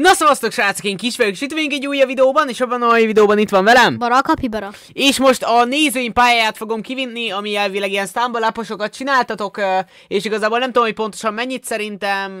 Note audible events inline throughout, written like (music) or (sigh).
Na szavaztok srácok, én kis vagyok, és itt vagyunk egy újabb videóban, és abban a mai videóban itt van velem. Bara kapibara. És most a nézőim pályáját fogom kivinni, ami elvileg ilyen számbaláposokat csináltatok, és igazából nem tudom, hogy pontosan mennyit szerintem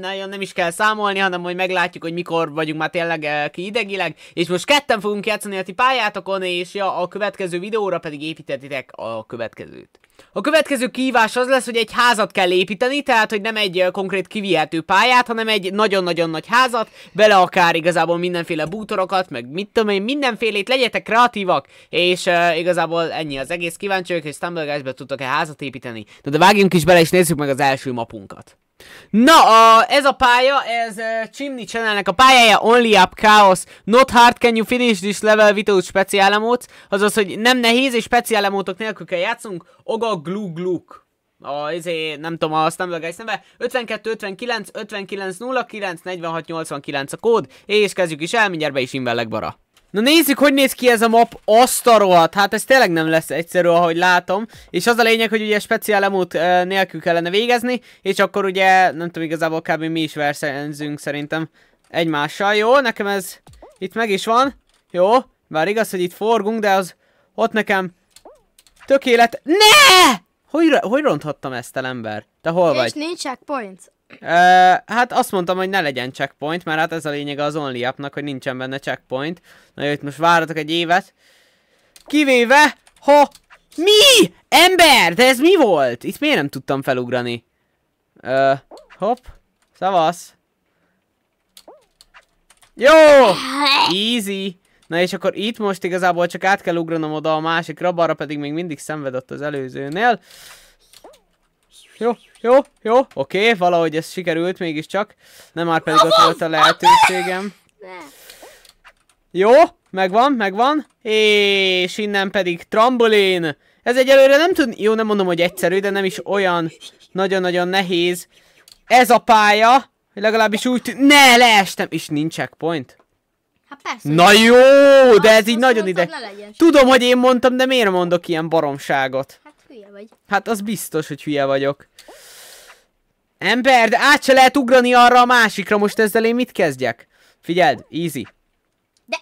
nagyon nem is kell számolni, hanem hogy meglátjuk, hogy mikor vagyunk már tényleg ki idegileg, és most ketten fogunk játszani a ti pályátokon, és ja, a következő videóra pedig építetitek a következőt. A következő kívás az lesz, hogy egy házat kell építeni, tehát hogy nem egy konkrét kivihető pályát, hanem egy nagyon-nagyon nagy házat, bele akár igazából mindenféle bútorokat, meg mit tudom én, mindenfélét, legyetek kreatívak, és uh, igazából ennyi az egész kíváncsi vagyok, hogy stumbleguys tudtok-e házat építeni. Na de vágjunk is bele, és nézzük meg az első mapunkat. Na, a, ez a pálya, ez uh, Chimney Channelnek a pályája, Only Up Chaos, Not Hard Can You Finish This Level Without Special Emotes, azaz, hogy nem nehéz és speciál emotok nélkül kell játszunk, Oga Glue Gluk. A, izé, nem tudom, a Stumble Guys neve, 52, 59, 59, 09, 46, 89 a kód, és kezdjük is el, mindjárt be is invellek bara. Na nézzük, hogy néz ki ez a map asztarolat. Hát ez tényleg nem lesz egyszerű, ahogy látom. És az a lényeg, hogy ugye speciál emót e, nélkül kellene végezni, és akkor ugye, nem tudom, igazából kb. mi is versenyzünk szerintem egymással. Jó, nekem ez itt meg is van. Jó, bár igaz, hogy itt forgunk, de az ott nekem tökélet... Ne! Hogy, hogy ronthattam ezt el ember? Te hol és vagy? És nincs checkpoint hát azt mondtam, hogy ne legyen checkpoint, mert hát ez a lényeg az only app hogy nincsen benne checkpoint. Na jó, itt most váratok egy évet. Kivéve, ha... Mi? Ember, de ez mi volt? Itt miért nem tudtam felugrani? Ö, hopp. Szavasz. Jó! Easy. Na és akkor itt most igazából csak át kell ugranom oda a másikra, balra pedig még mindig szenvedett az előzőnél jó, jó, jó. Oké, okay, valahogy ez sikerült mégiscsak. Nem már pedig ott volt a lehetőségem. Jó, megvan, megvan. És innen pedig trambolin. Ez egyelőre nem tud... Jó, nem mondom, hogy egyszerű, de nem is olyan nagyon-nagyon nehéz. Ez a pálya. Legalábbis úgy tűnt... Ne, leestem! És nincs checkpoint. Hát persze. Na jó, de ez így nagyon ide... Tudom, hogy én mondtam, de miért mondok ilyen baromságot? hülye vagy. Hát az biztos, hogy hülye vagyok. Ember, de át se lehet ugrani arra a másikra, most ezzel én mit kezdjek? Figyeld, easy. De...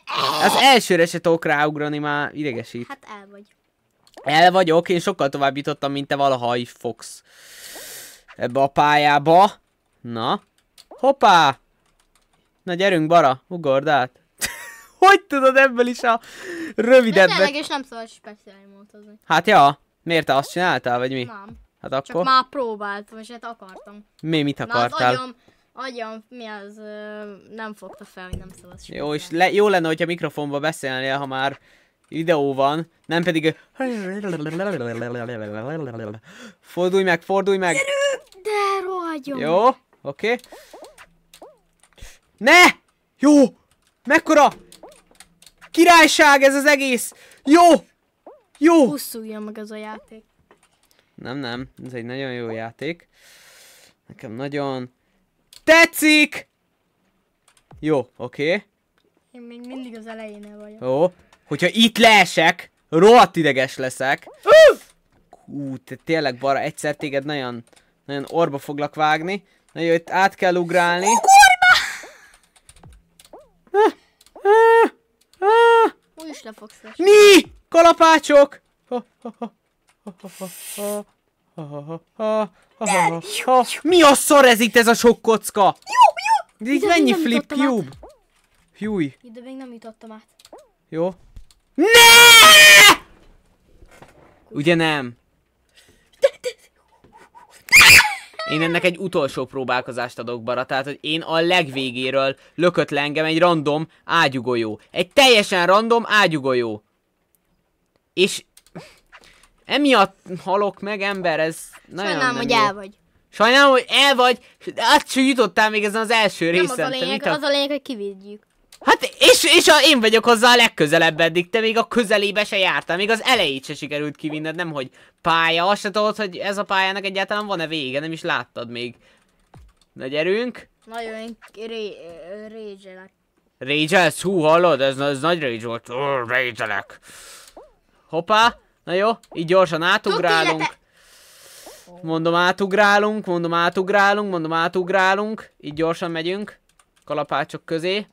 Az elsőre se tudok ráugrani, már idegesít. Hát el vagy. El vagyok, én sokkal tovább jutottam, mint te valaha is fogsz. Ebbe a pályába. Na. Hoppá! Na gyerünk, bara, ugord át. (laughs) hogy tudod ebből is a rövidebbet? Tényleg, és nem szabad speciál módozni. Hát ja. Miért te azt csináltál, vagy mi? Nem. Hát akkor? Csak már próbáltam, és hát akartam. Mi, mit akartál? agyam, agyam, mi az, nem fogta fel, hogy nem szabad Jó, és le, jó lenne, hogyha mikrofonba beszélnél, ha már videó van, nem pedig... Fordulj meg, fordulj meg! De rohagyom! Jó, oké. Okay. Ne! Jó! Mekkora! Királyság ez az egész! Jó! Jó! Hosszúja meg ez a játék. Nem, nem, ez egy nagyon jó játék. Nekem nagyon tetszik! Jó, oké. Okay. Én még mindig az elején vagyok. Jó. Hogyha itt leesek, rohadt ideges leszek. Ú, te tényleg bara, egyszer téged nagyon, nagyon orba foglak vágni. Nagyon itt át kell ugrálni. Ah, ah, ah. Úgy is le fogsz esni. Mi? kalapácsok! Mi a szar ez itt ez a sok kocka? Jó, jó! Itt mennyi flip cube? Júj. Ide még nem jutottam át. Jó. Ne! Ugye nem? Én ennek egy utolsó próbálkozást adok, Bara, tehát, hogy én a legvégéről lökött le engem egy random ágyugolyó. Egy teljesen random ágyugolyó. És emiatt halok meg, ember, ez nagyon Sajnálom, hogy jó. el vagy. Sajnálom, hogy el vagy, de azt sem jutottál még ezen az első részen. Nem az a lényeg, te, az a lényeg, hogy kivédjük. Hát, és, és a, én vagyok hozzá a legközelebb eddig, te még a közelébe se jártál, még az elejét se sikerült kivinned, nem hogy pálya, azt se tudod, hogy ez a pályának egyáltalán van-e vége, nem is láttad még. Na gyerünk. Nagyon rage-elek. Rage-elsz? Hú, hallod? Ez, ez nagy rage volt. Rage-elek. Hoppá! Na jó, így gyorsan átugrálunk. Mondom átugrálunk, mondom átugrálunk, mondom átugrálunk. Így gyorsan megyünk. Kalapácsok közé.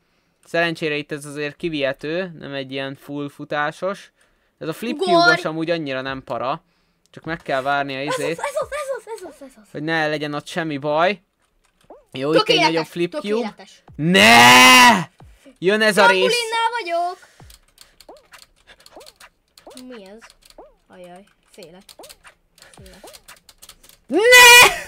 Szerencsére itt ez azért kivihető, nem egy ilyen full futásos. Ez a flip cube amúgy annyira nem para. Csak meg kell várni a izét. Ez az, ez az, ez az, ez az, ez az. Hogy ne legyen ott semmi baj. Jó, itt egy nagyobb flip cube. Ne! Jön ez a rész. vagyok. Mi ez? Ajaj, félek. Félek. Ne!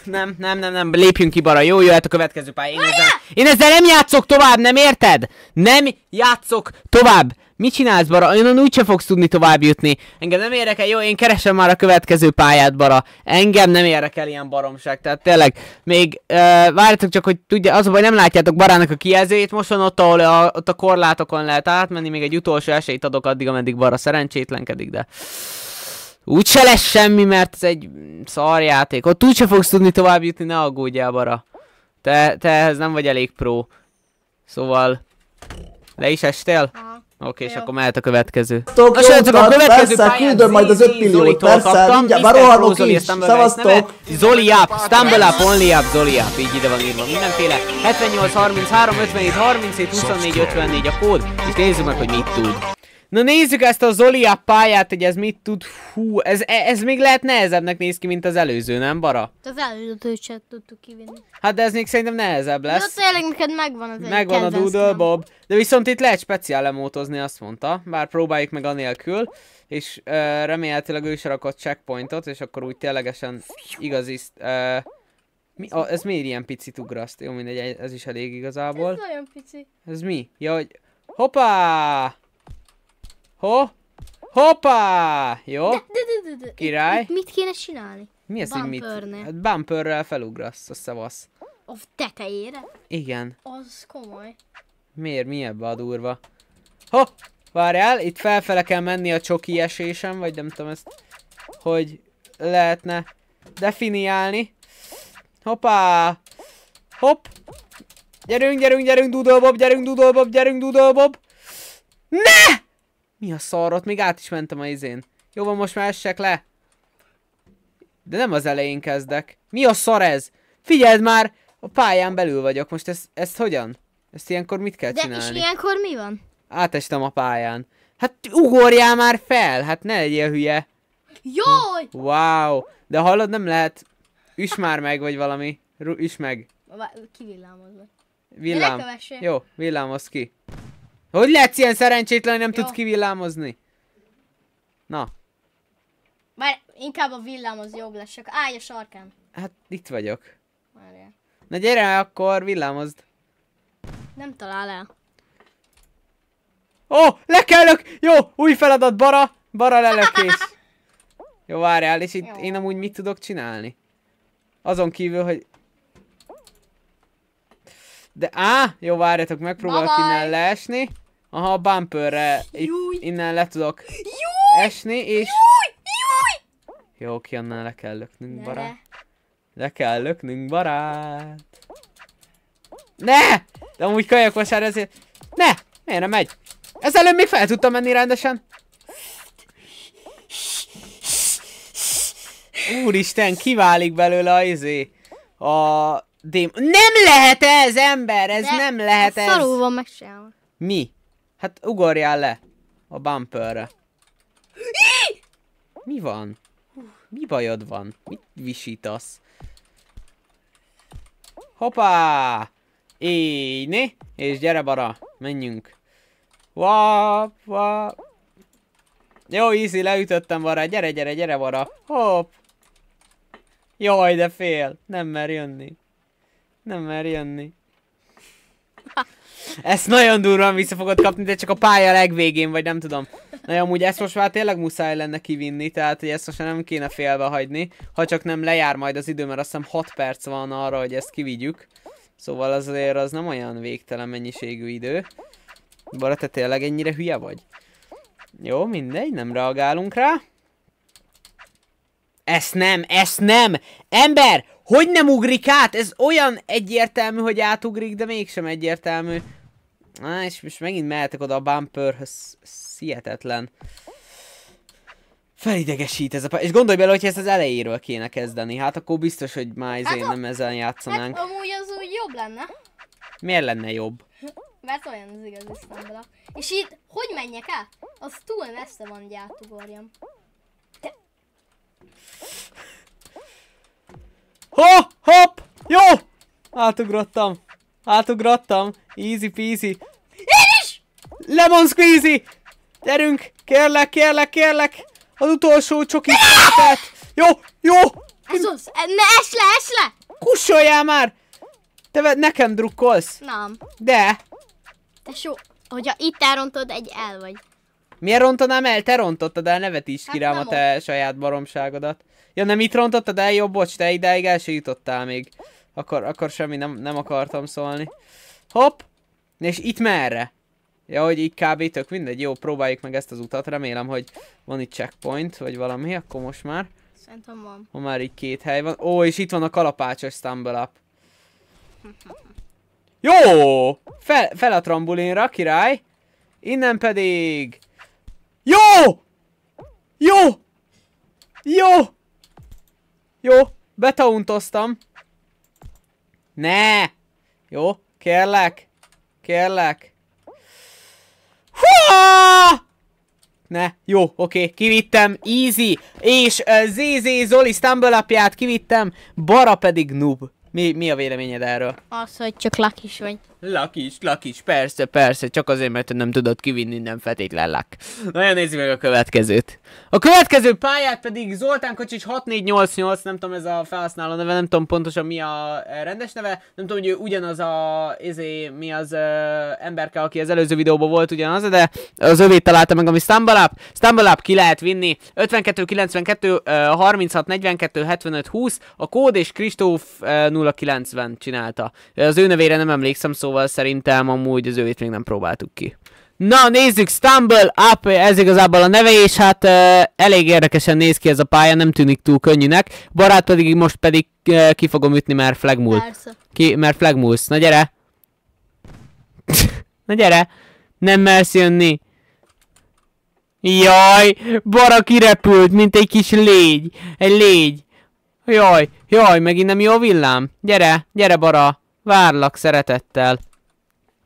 Nem, nem, nem, nem, lépjünk ki bara, jó, jöhet a következő pályán. Én én ezzel nem játszok tovább, nem érted? Nem játszok tovább! Mit csinálsz, bara? Olyan úgyse fogsz tudni tovább jutni. Engem nem érdekel, jó, én keresem már a következő pályát, bara. Engem nem érdekel ilyen baromság, tehát tényleg. Még uh, várjatok csak, hogy tudja, az hogy nem látjátok barának a kijelzőjét, most van ott, ahol a, ott a korlátokon lehet átmenni, még egy utolsó esélyt adok addig, ameddig bara szerencsétlenkedik, de... Úgy se lesz semmi, mert ez egy szarjáték. Ott úgyse fogsz tudni tovább jutni, ne aggódjál, bara. Te, te ez nem vagy elég pró. Szóval... Le is estél? Aha. Oké, okay, és akkor mehet a következő. Tók, a a következő persze, küldöm majd az 5 milliót, persze, mindjárt, már rohanok is, szevasztok. Zoli up, stumble up, only up, Zoli up, így ide van írva mindenféle. 78, 33, 57, 37, 24, 54 a kód, és nézzük meg, hogy mit tud. Na nézzük ezt a Zolia pályát, hogy ez mit tud. Hú, ez, e, ez még lehet nehezebbnek néz ki, mint az előző, nem bara? Hát az előzőt sem tudtuk kivinni. Hát de ez még szerintem nehezebb lesz. Jó, tényleg neked megvan az Megvan a Doodle Bob. De viszont itt lehet speciál emótozni, azt mondta. Bár próbáljuk meg anélkül. És uh, remélhetőleg ő is rakott checkpointot, és akkor úgy ténylegesen igazi... Uh, mi? A, ez miért ilyen picit ugraszt? Jó, mindegy, ez is elég igazából. Ez olyan pici. Ez mi? Ja, hogy... Hoppá! Ho! Hoppá! Jó? De, de, de, de, Király. Mit kéne csinálni? Mi az, hogy mit? Hát bumperrel felugrasz, a szavasz. A tetejére? Igen. Az komoly. Miért? Mi ebbe a durva? Ho! Várjál, itt felfele kell menni a csoki esésem, vagy nem tudom ezt, hogy lehetne definiálni. Hoppá! Hopp! Gyerünk, gyerünk, gyerünk, dudolbob, gyerünk, dudolbob, gyerünk, dudolbob! Ne! Mi a szarot? Még át is mentem a izén. Jó van, most már essek le. De nem az elején kezdek. Mi a szar ez? Figyeld már! A pályán belül vagyok. Most ezt, ezt hogyan? Ezt ilyenkor mit kell csinálni? De és ilyenkor mi van? Átestem a pályán. Hát ugorjál már fel! Hát ne legyél hülye. Jaj! Wow! De hallod, nem lehet. Üs már meg, vagy valami. Üs meg. Kivillámozva. Villám. Jó, villámoz ki. Hogy lehetsz ilyen szerencsétlen, hogy nem Jó. tudsz kivillámozni? Na. Már inkább a villámoz jobb lesz, csak állj a sarkán. Hát itt vagyok. Márja. Na gyere, akkor villámozd. Nem talál el. Ó, oh, lök! Jó, új feladat, bara! Bara lelökés. (laughs) Jó, várjál, és itt Jó. én amúgy mit tudok csinálni? Azon kívül, hogy... De á, jó, várjatok, megpróbálok innen leesni. Aha, a bumperre itt, innen le tudok Júj! esni, és... Júj! Júj! Jó, ki annál le kell löknünk, ne. barát. Le kell löknünk, barát. Ne! De amúgy vasár ezért... Ne! Miért nem megy? Ezelőtt még fel tudtam menni rendesen. Úristen, kiválik belőle a izé. A... Dém... Nem lehet ez, ember! Ez De nem lehet ez! Szarul van meg sem. Mi? Hát ugorjál le a bumperre. Mi van? Mi bajod van? Mit visítasz? Hoppá! né? És gyere bara, menjünk. Wap, wap. Jó, easy, leütöttem bara, gyere, gyere, gyere bara. Hopp! Jaj, de fél! Nem mer jönni. Nem mer jönni. Ezt nagyon durvan vissza fogod kapni, de csak a pálya legvégén, vagy nem tudom. Na jó, amúgy ezt most már tényleg muszáj lenne kivinni, tehát hogy ezt most nem kéne félbe hagyni. Ha csak nem lejár majd az idő, mert azt hiszem 6 perc van arra, hogy ezt kivigyük. Szóval azért az nem olyan végtelen mennyiségű idő. Bara, te tényleg ennyire hülye vagy? Jó, mindegy, nem reagálunk rá. Ezt nem, ezt nem! Ember, hogy nem ugrik át? Ez olyan egyértelmű, hogy átugrik, de mégsem egyértelmű. Na és most megint mehetek oda a bumperhöz. Szihetetlen. Felidegesít ez a És gondolj bele, hogy ezt az elejéről kéne kezdeni. Hát akkor biztos, hogy már hát, én nem ezen játszanánk. Hát amúgy az úgy jobb lenne. Miért lenne jobb? Mert olyan az igazi szambla. És itt, hogy menjek el? Az túl messze van, hogy átugorjam. De... Ho, hopp! Jó! Átugrottam. Átugrottam. Easy peasy. Én is! Lemon squeezy! Gyerünk! Kérlek, kérlek, kérlek! Az utolsó csoki szépet! Jó, jó! az! E, ne es le, es le! Kussoljál már! Te nekem drukkolsz? Nem. De? Te so, hogyha itt elrontod, egy el vagy. Miért rontanám el? Te rontottad el, nevet is hát kirám a te saját baromságodat. Ja, nem itt rontottad el? Jó, bocs, te ideig el jutottál még. Akkor, akkor semmi, nem, nem akartam szólni. Hopp! És itt merre? Ja, hogy így kb. tök mindegy. Jó, próbáljuk meg ezt az utat. Remélem, hogy van itt checkpoint, vagy valami. Akkor most már. Szerintem van. Ha már így két hely van. Ó, és itt van a kalapácsos stumble up. (laughs) Jó! Fel, fel a trambulinra, király. Innen pedig... Jó! Jó! Jó! Jó, betauntoztam. Ne! Jó, kérlek. Kérlek. Hua! Ne, jó, oké, okay. kivittem, easy, és uh, eh, ZZ Zoli stumble apját kivittem, Bara pedig noob. Mi, mi a véleményed erről? Az, hogy csak lakis vagy. Lakis, lakis, persze, persze, csak azért, mert nem tudod kivinni, nem feltétlen lak. Na, nézzük meg a következőt. A következő pályát pedig Zoltán Kocsics 6488, nem tudom ez a felhasználó neve, nem tudom pontosan mi a eh, rendes neve, nem tudom, hogy ő ugyanaz a, ezé, mi az ö, eh, emberke, aki az előző videóban volt ugyanaz, de az övét találta meg, ami Stumble Up. Stumble Up ki lehet vinni, 52 92 36 42 75 20, a kód és Kristóf 090 eh, csinálta. Az ő nevére nem emlékszem, szóval szóval szerintem amúgy az ővét még nem próbáltuk ki. Na, nézzük, Stumble Up, ez igazából a neve, és hát uh, elég érdekesen néz ki ez a pálya, nem tűnik túl könnyűnek. Barát pedig most pedig uh, ki fogom ütni, mert flagmul. Ki, mert flagmulsz. Na gyere! (laughs) Na gyere! Nem mersz jönni! Jaj! Bara kirepült, mint egy kis légy! Egy légy! Jaj! Jaj, megint nem jó villám! Gyere! Gyere, Bara! Várlak szeretettel.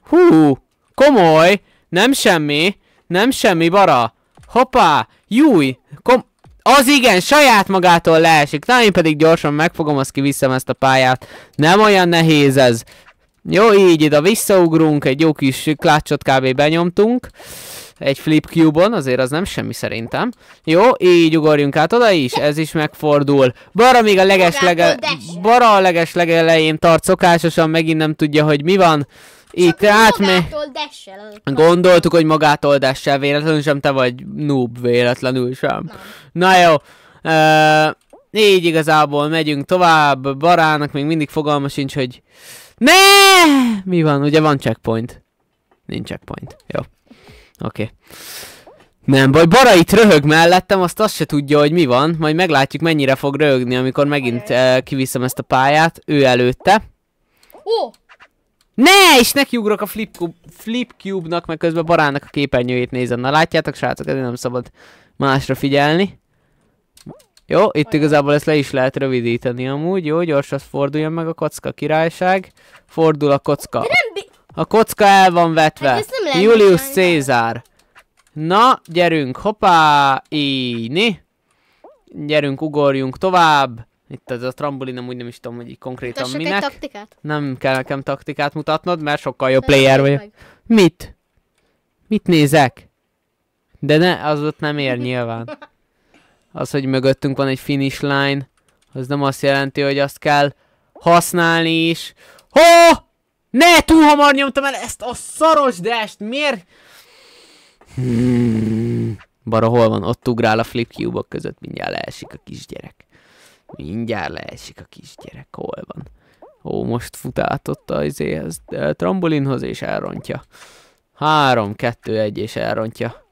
Hú, komoly, nem semmi, nem semmi bara. Hoppá, júj, kom... Az igen, saját magától leesik. Na, én pedig gyorsan megfogom, azt kiviszem ezt a pályát. Nem olyan nehéz ez. Jó, így ide visszaugrunk, egy jó kis klácsot kb. benyomtunk egy flip cube-on, azért az nem semmi szerintem. Jó, így ugorjunk át oda is, ez is megfordul. Bara még a leges lege... Bara a leges legelején tart szokásosan, megint nem tudja, hogy mi van. Itt átme... Gondoltuk, hogy magától dessel, véletlenül sem te vagy noob, véletlenül sem. Na jó. Uh, így igazából megyünk tovább, barának még mindig fogalma sincs, hogy... Ne! Mi van? Ugye van checkpoint. Nincs checkpoint. Jó. Oké. Okay. Nem baj, itt röhög mellettem, azt azt se tudja, hogy mi van. Majd meglátjuk, mennyire fog röhögni, amikor megint uh, kiviszem ezt a pályát. Ő előtte. Ó! Oh. Ne! És nekiugrok a Flipcube-nak, flip, cube, meg közben Barának a képernyőjét nézem. Na látjátok, srácok, ezért nem szabad másra figyelni. Jó, itt igazából ezt le is lehet rövidíteni amúgy. Jó, gyorsan forduljon meg a kocka királyság. Fordul a kocka. De nem a kocka el van vetve. Hát nem Julius Cézár. Na, gyerünk, hoppá, íni. Gyerünk, ugorjunk tovább. Itt ez a nem úgy nem is tudom, hogy így konkrétan Mutassak minek. taktikát? Nem kell nekem taktikát mutatnod, mert sokkal jobb player vagyok. Vagy. Mit? Mit nézek? De ne, az ott nem ér nyilván. Az, hogy mögöttünk van egy finish line, az nem azt jelenti, hogy azt kell használni is. Ho! Oh! Ne, túl hamar nyomtam el ezt a szaros dest, miért? Hmm. Bara hol van? Ott ugrál a flip cube között, mindjárt leesik a kisgyerek. Mindjárt leesik a kisgyerek, hol van? Ó, most fut át ott a izé, trambolinhoz és elrontja. Három, kettő, egy és elrontja.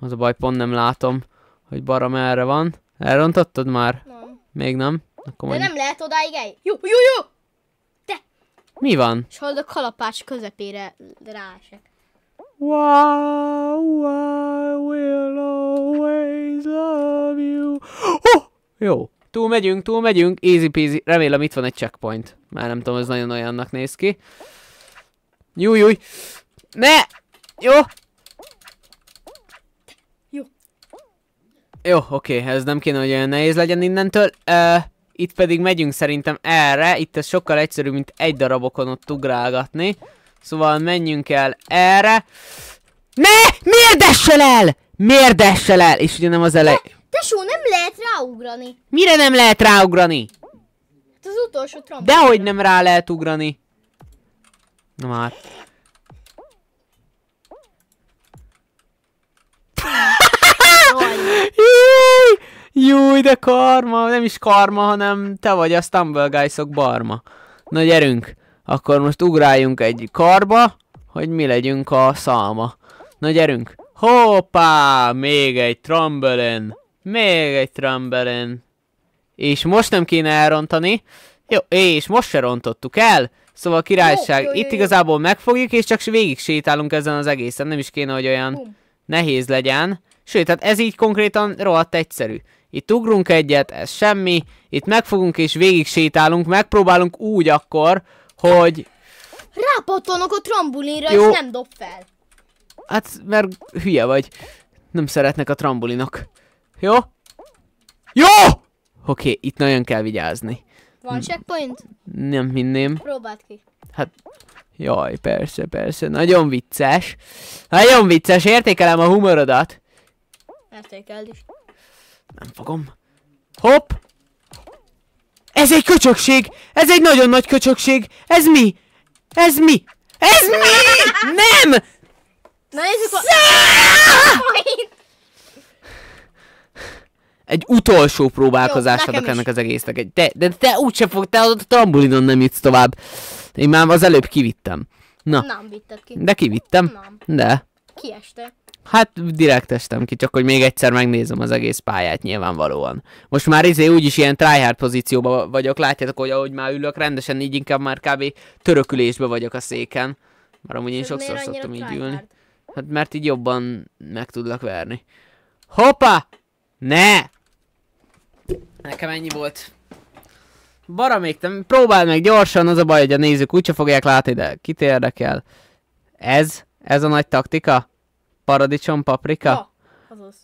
Az a baj, pont nem látom, hogy bara merre van. Elrontottad már? Nem. Még nem? Akkor De majd... nem lehet odáig el. Jó, jó, jó! Mi van? És hold a kalapács közepére ráesek. Wow, I will always love you. Oh! Jó. Túl megyünk, túl megyünk. Easy peasy. Remélem itt van egy checkpoint. Már nem tudom, ez nagyon olyannak néz ki. Jújúj. Ne! Jó. Jó. Jó, oké. Okay. Ez nem kéne, hogy olyan nehéz legyen innentől. Uh, itt pedig megyünk szerintem erre, itt ez sokkal egyszerűbb, mint egy darabokon ott ugrálgatni. Szóval menjünk el erre. Ne! Mérdessel el! Mérdessel el! És ugye nem az elej... Tesó, nem lehet ráugrani. Mire nem lehet ráugrani? Hát az utolsó trombon. Dehogy nem rá lehet ugrani. Na már. Új, de karma, nem is karma, hanem te vagy a Stumble -ok barma. Na gyerünk, akkor most ugráljunk egy karba, hogy mi legyünk a szalma. Na gyerünk. Hoppá, még egy trombelen Még egy trombelen És most nem kéne elrontani. Jó, és most se rontottuk el. Szóval királyság, jó, jó, jó, itt igazából megfogjuk, és csak végig sétálunk ezen az egészen. Nem is kéne, hogy olyan nehéz legyen. Sőt, tehát ez így konkrétan rohadt egyszerű itt ugrunk egyet, ez semmi, itt megfogunk és végig sétálunk, megpróbálunk úgy akkor, hogy... Rápattanok a trambulinra, Jó. és nem dob fel. Hát, mert hülye vagy. Nem szeretnek a trambulinok. Jó? Jó! Oké, okay, itt nagyon kell vigyázni. Van checkpoint? Nem hinném. Próbáld ki. Hát, jaj, persze, persze. Nagyon vicces. Nagyon vicces, értékelem a humorodat. Értékeld is. Nem fogom. Hopp! Ez egy köcsökség! Ez egy nagyon nagy köcsökség! Ez mi? Ez mi? Ez mi? Nem! Nézzük a... (laughs) Egy utolsó próbálkozást adok ennek az egésznek. de, de te úgyse fog, te a trambulinon nem jutsz tovább. Én már az előbb kivittem. Na. Nem vitted ki. De kivittem. Nem. De. Kiestek. Hát estem ki, csak hogy még egyszer megnézem az egész pályát nyilvánvalóan. Most már izé úgyis ilyen tryhard pozícióban vagyok, látjátok, hogy ahogy már ülök, rendesen így inkább már kb. törökülésbe vagyok a széken. Már amúgy én sokszor szoktam így ülni. Hát mert így jobban meg tudlak verni. Hoppa! Ne! Nekem ennyi volt. Bara Baraméktem, próbáld meg gyorsan, az a baj, hogy a nézők úgyse fogják látni, de kit érdekel. Ez? Ez a nagy taktika? Paradicsom, paprika? Ja, azaz.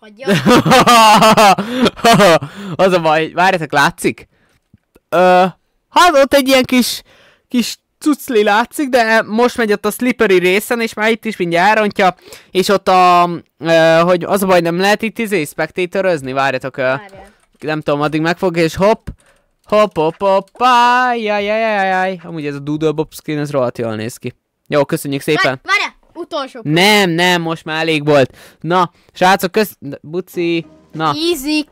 Hagyja. (laughs) az a baj, várjatok, látszik? Ö, hát ott egy ilyen kis, kis cucli látszik, de most megy ott a slippery részen, és már itt is mindjárt elrontja, és ott a, ö, hogy az a baj, nem lehet itt izé spectatorözni, várjatok, ö, nem tudom, addig megfog, és hopp, hopp, hopp, hopp, áj, áj, áj, áj, amúgy ez a Doodle Bob skin, ez rohadt jól néz ki. Jó, köszönjük szépen. Várj, várj utolsó. Pont. Nem, nem, most már elég volt. Na, srácok, kösz... Buci, na. Easy,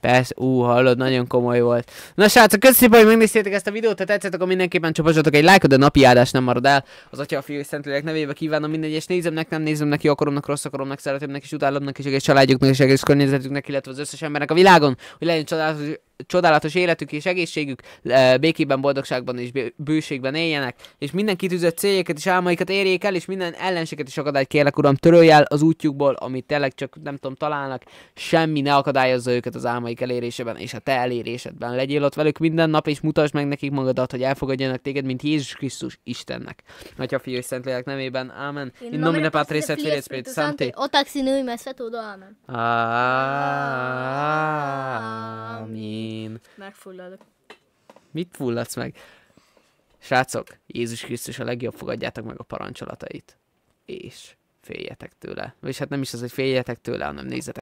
Persze, ú, hallod, nagyon komoly volt. Na srácok, köszönjük, hogy megnéztétek ezt a videót, ha tetszett, akkor mindenképpen csapassatok egy lájkot, de napi áldás nem marad el. Az atya, a fiú és szentlélek nevébe kívánom minden egyes nézőmnek, nem nézőmnek, jó akaromnak, rossz akaromnak, szeretőmnek és utálomnak és egész családjuknak és egész környezetüknek, illetve az összes embernek a világon, hogy legyen csodálatos, csodálatos életük és egészségük, eh, békében, boldogságban és bőségben éljenek, és minden kitűzött céljaikat és álmaikat érjék el, és minden ellenséget és akadályt kérlek, Uram, törölj el az útjukból, amit tényleg csak nem tudom, találnak, semmi ne akadályozza őket az álmaik elérésében, és a te elérésedben legyél ott velük minden nap, és mutasd meg nekik magadat, hogy elfogadjanak téged, mint Jézus Krisztus Istennek. Nagy a fiú és Szentlélek nevében, Amen. In nomine Patris et Filii Spiritus Sancti. Otaxi nui messetudo, Amen. Amen én. Megfulladok. Mit fulladsz meg? Srácok, Jézus Krisztus a legjobb, fogadjátok meg a parancsolatait. És féljetek tőle. És hát nem is az, hogy féljetek tőle, hanem nézzetek.